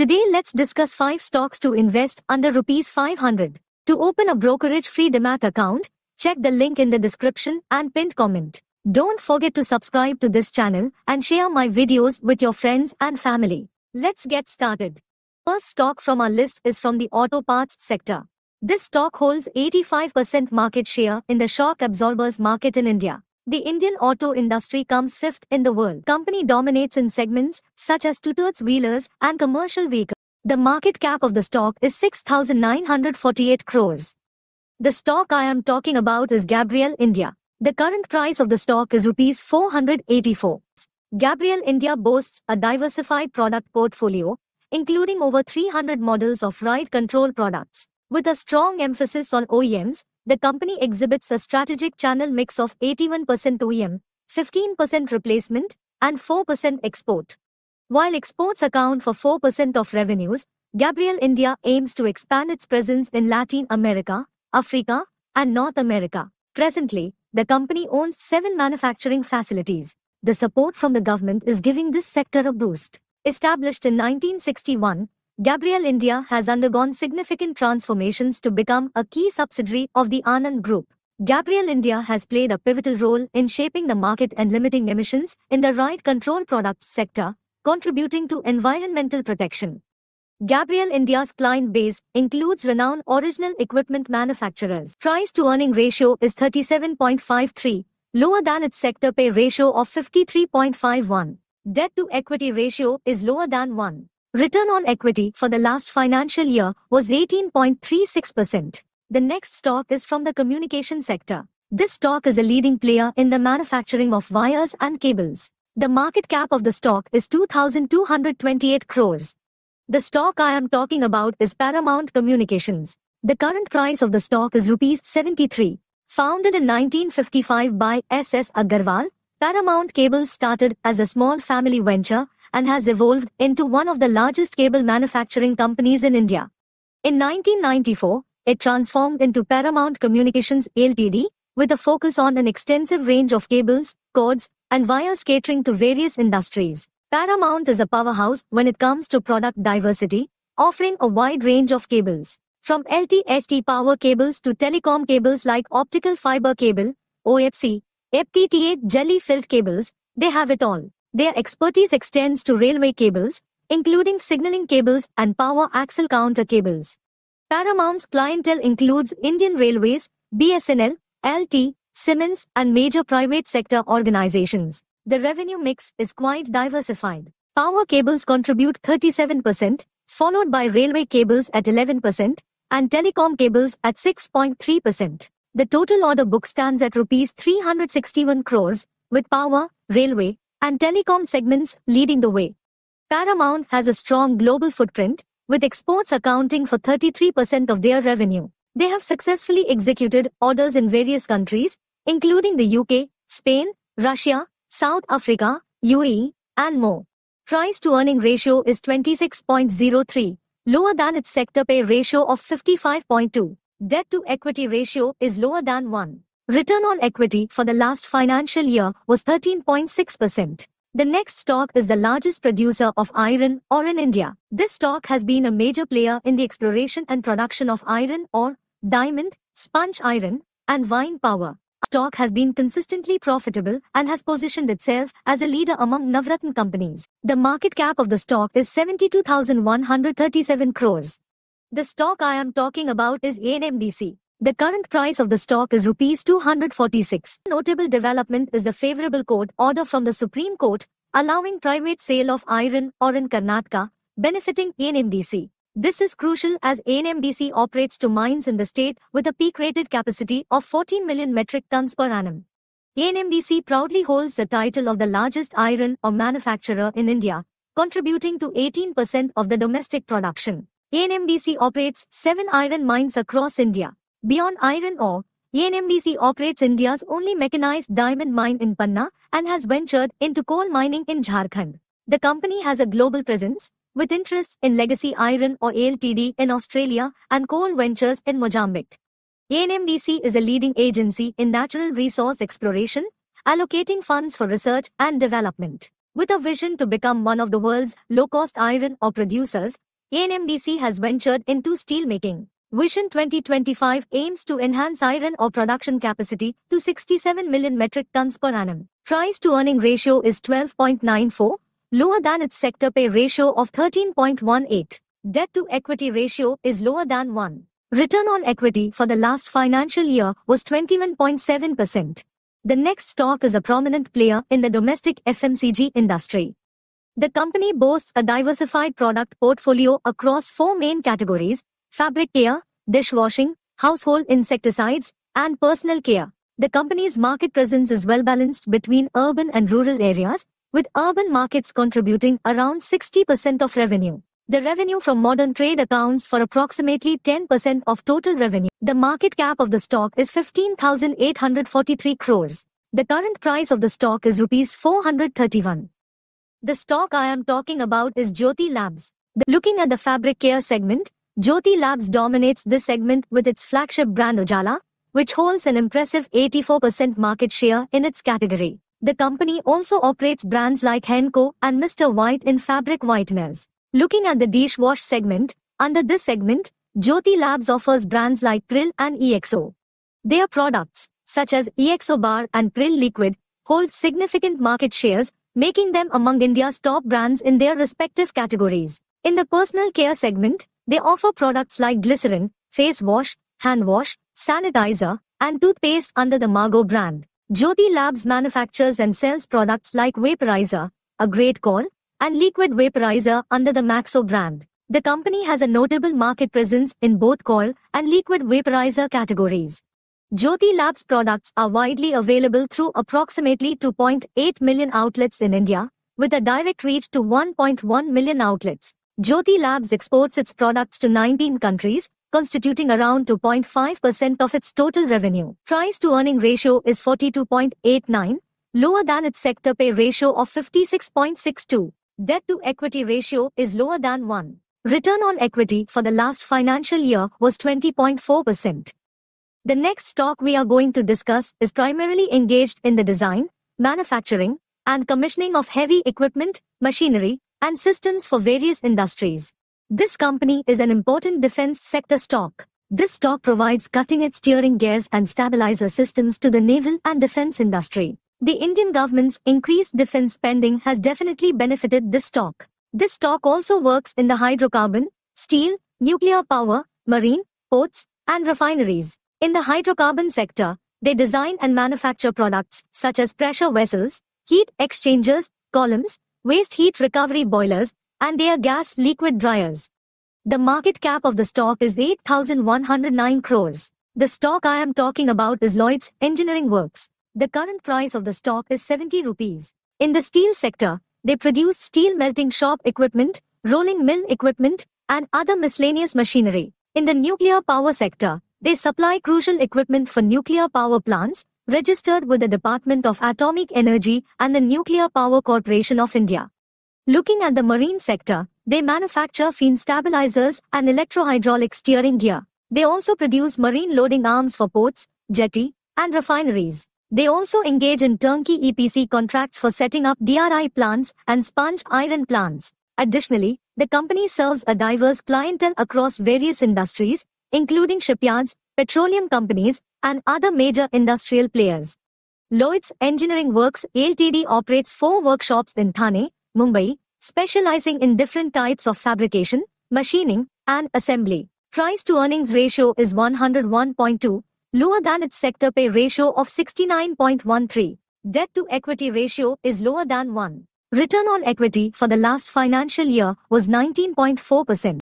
Today let's discuss 5 stocks to invest under rupees 500. To open a brokerage-free Demat account, check the link in the description and pinned comment. Don't forget to subscribe to this channel and share my videos with your friends and family. Let's get started. First stock from our list is from the auto parts sector. This stock holds 85% market share in the shock absorbers market in India. The Indian auto industry comes fifth in the world. Company dominates in segments such as two-thirds wheelers and commercial vehicles. The market cap of the stock is 6,948 crores. The stock I am talking about is Gabriel India. The current price of the stock is rupees 484. Gabriel India boasts a diversified product portfolio, including over 300 models of ride control products, with a strong emphasis on OEMs, the company exhibits a strategic channel mix of 81% OEM, 15% replacement, and 4% export. While exports account for 4% of revenues, Gabriel India aims to expand its presence in Latin America, Africa, and North America. Presently, the company owns seven manufacturing facilities. The support from the government is giving this sector a boost. Established in 1961, Gabriel India has undergone significant transformations to become a key subsidiary of the Anand Group. Gabriel India has played a pivotal role in shaping the market and limiting emissions in the ride control products sector, contributing to environmental protection. Gabriel India's client base includes renowned original equipment manufacturers. Price to earning ratio is 37.53, lower than its sector pay ratio of 53.51. Debt to equity ratio is lower than 1. Return on equity for the last financial year was 18.36%. The next stock is from the communication sector. This stock is a leading player in the manufacturing of wires and cables. The market cap of the stock is 2,228 crores. The stock I am talking about is Paramount Communications. The current price of the stock is rupees 73. Founded in 1955 by S.S. Agarwal, Paramount Cables started as a small family venture and has evolved into one of the largest cable manufacturing companies in India. In 1994, it transformed into Paramount Communications Ltd, with a focus on an extensive range of cables, cords, and wires catering to various industries. Paramount is a powerhouse when it comes to product diversity, offering a wide range of cables. From LTHT power cables to telecom cables like optical fiber cable, OFC, FTTH jelly-filled cables, they have it all. Their expertise extends to railway cables, including signaling cables and power axle counter cables. Paramount's clientele includes Indian Railways, BSNL, LT, Siemens and major private sector organizations. The revenue mix is quite diversified. Power cables contribute 37%, followed by railway cables at 11% and telecom cables at 6.3%. The total order book stands at rupees 361 crores, with power, railway, and telecom segments leading the way. Paramount has a strong global footprint, with exports accounting for 33% of their revenue. They have successfully executed orders in various countries, including the UK, Spain, Russia, South Africa, UAE, and more. Price to earning ratio is 26.03, lower than its sector pay ratio of 55.2. Debt to equity ratio is lower than 1. Return on equity for the last financial year was 13.6%. The next stock is the largest producer of iron ore in India. This stock has been a major player in the exploration and production of iron ore, diamond, sponge iron, and wine power. Stock has been consistently profitable and has positioned itself as a leader among Navratan companies. The market cap of the stock is 72,137 crores. The stock I am talking about is ANMDC. The current price of the stock is Rs 246. Notable development is the favorable court order from the Supreme Court allowing private sale of iron ore in Karnataka, benefiting ANMDC. This is crucial as ANMDC operates two mines in the state with a peak-rated capacity of 14 million metric tons per annum. ANMDC proudly holds the title of the largest iron ore manufacturer in India, contributing to 18% of the domestic production. ANMDC operates seven iron mines across India. Beyond iron ore, ENMDC operates India's only mechanized diamond mine in Panna and has ventured into coal mining in Jharkhand. The company has a global presence, with interests in Legacy Iron or ALTD in Australia and Coal Ventures in Mozambique. ANMDC is a leading agency in natural resource exploration, allocating funds for research and development. With a vision to become one of the world's low-cost iron ore producers, ANMDC has ventured into steelmaking. Vision 2025 aims to enhance iron ore production capacity to 67 million metric tons per annum. Price to earning ratio is 12.94, lower than its sector pay ratio of 13.18. Debt to equity ratio is lower than 1. Return on equity for the last financial year was 21.7%. The next stock is a prominent player in the domestic FMCG industry. The company boasts a diversified product portfolio across four main categories fabric care, dishwashing, household insecticides, and personal care. The company's market presence is well balanced between urban and rural areas, with urban markets contributing around 60% of revenue. The revenue from modern trade accounts for approximately 10% of total revenue. The market cap of the stock is 15,843 crores. The current price of the stock is rupees 431. The stock I am talking about is Jyoti Labs. The, looking at the fabric care segment, Jyoti Labs dominates this segment with its flagship brand Ujala, which holds an impressive 84% market share in its category. The company also operates brands like Henko and Mr. White in fabric whiteners. Looking at the dishwash segment, under this segment, Jyoti Labs offers brands like Prill and EXO. Their products, such as EXO Bar and Prill Liquid, hold significant market shares, making them among India's top brands in their respective categories. In the personal care segment, they offer products like glycerin, face wash, hand wash, sanitizer, and toothpaste under the Margo brand. Jyoti Labs manufactures and sells products like vaporizer, a great call, and liquid vaporizer under the Maxo brand. The company has a notable market presence in both coil and liquid vaporizer categories. Jyoti Labs products are widely available through approximately 2.8 million outlets in India, with a direct reach to 1.1 million outlets. Jyoti Labs exports its products to 19 countries, constituting around 2.5% of its total revenue. Price to earning ratio is 42.89, lower than its sector pay ratio of 56.62. Debt to equity ratio is lower than 1. Return on equity for the last financial year was 20.4%. The next stock we are going to discuss is primarily engaged in the design, manufacturing, and commissioning of heavy equipment, machinery, and systems for various industries. This company is an important defense sector stock. This stock provides cutting-edge steering gears and stabilizer systems to the naval and defense industry. The Indian government's increased defense spending has definitely benefited this stock. This stock also works in the hydrocarbon, steel, nuclear power, marine, ports, and refineries. In the hydrocarbon sector, they design and manufacture products such as pressure vessels, heat exchangers, columns, waste heat recovery boilers, and their gas liquid dryers. The market cap of the stock is 8,109 crores. The stock I am talking about is Lloyd's Engineering Works. The current price of the stock is 70 rupees. In the steel sector, they produce steel melting shop equipment, rolling mill equipment, and other miscellaneous machinery. In the nuclear power sector, they supply crucial equipment for nuclear power plants, registered with the Department of Atomic Energy and the Nuclear Power Corporation of India. Looking at the marine sector, they manufacture fin stabilizers and electrohydraulic steering gear. They also produce marine loading arms for ports, jetty, and refineries. They also engage in turnkey EPC contracts for setting up DRI plants and sponge iron plants. Additionally, the company serves a diverse clientele across various industries, including shipyards, petroleum companies, and other major industrial players. Lloyds Engineering Works Ltd operates four workshops in Thane, Mumbai, specializing in different types of fabrication, machining, and assembly. Price to earnings ratio is 101.2, lower than its sector pay ratio of 69.13. Debt to equity ratio is lower than 1. Return on equity for the last financial year was 19.4%.